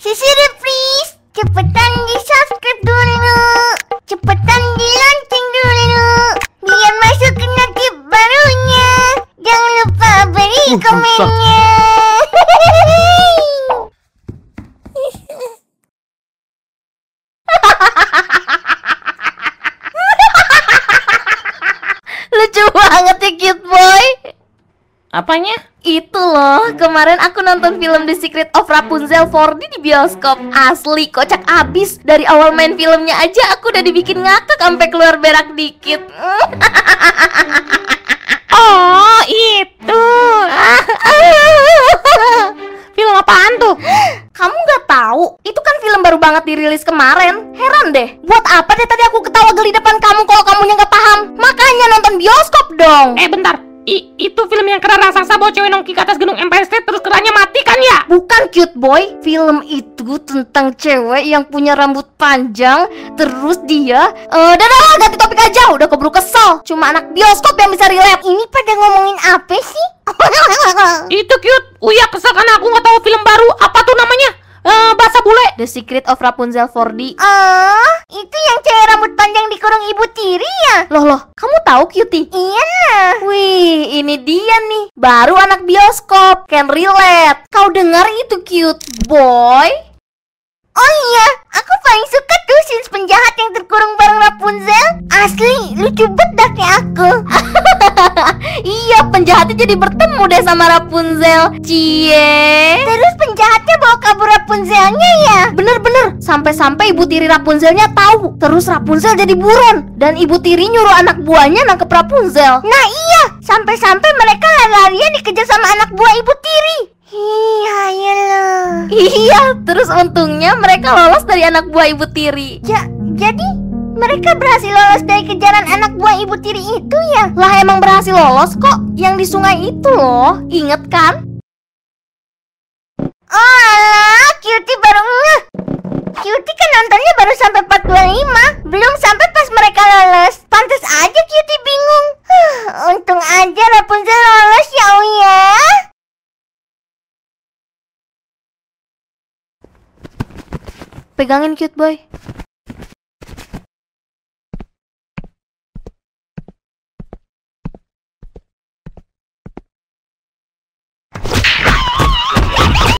Sisiri please, cepetan di subscribe dulu. Cepetan di lonceng dulu. Biar masuk ke notif barunya. Jangan lupa beri uh, komennya. Lucu banget ya Kitbo. Apanya? Itu loh, kemarin aku nonton film The Secret of Rapunzel 4D di bioskop Asli, kocak abis Dari awal main filmnya aja aku udah dibikin ngakak sampai keluar berak dikit Oh, itu Film apaan tuh? Kamu nggak tahu? Itu kan film baru banget dirilis kemarin Heran deh, buat apa deh tadi aku ketawa geli depan kamu kalau kamunya nggak paham? Makanya nonton bioskop dong Eh, bentar, I, itu film yang kena raksasa bawa cewek nongki ke atas gedung Empire State terus keranya mati kan ya? Bukan cute boy, film itu tentang cewek yang punya rambut panjang terus dia eh uh, dah ganti topik aja udah keburu kesel. Cuma anak bioskop yang bisa relate. Ini pada ngomongin apa sih? itu cute. Uya kesel karena aku nggak tahu film baru apa tuh namanya? Eh uh, bahasa bule The Secret of Rapunzel 4D. Uh? Eh? Itu yang cewek rambut panjang dikurung ibu tiri ya? Loh loh, kamu tahu Cutie? Iya. Wih, ini dia nih. Baru anak bioskop. Can relate. Kau dengar itu cute boy? Oh iya, aku paling suka tuh scene penjahat yang terkurung bareng Rapunzel. Asli, lucu banget dah aku penjahatnya jadi bertemu deh sama Rapunzel Cie Terus penjahatnya bawa kabur Rapunzelnya ya? Bener-bener Sampai-sampai ibu tiri Rapunzelnya tahu Terus Rapunzel jadi buron Dan ibu tiri nyuruh anak buahnya nangkep Rapunzel Nah iya Sampai-sampai mereka lari-larian dikejar sama anak buah ibu tiri Iya, iya loh. Iya, terus untungnya mereka lolos dari anak buah ibu tiri. Ja, jadi mereka berhasil lolos dari kejaran anak buah ibu tiri itu ya? Lah emang berhasil lolos kok yang di sungai itu loh. inget kan? Oh alah, Cutie baru ngeh. Cutie kan nontonnya baru sampai part lima, belum sampai pas mereka lolos. Pantas aja Cutie bingung. Huh, untung aja Rapunzel lolos ya Uya. Pegangin cute boy.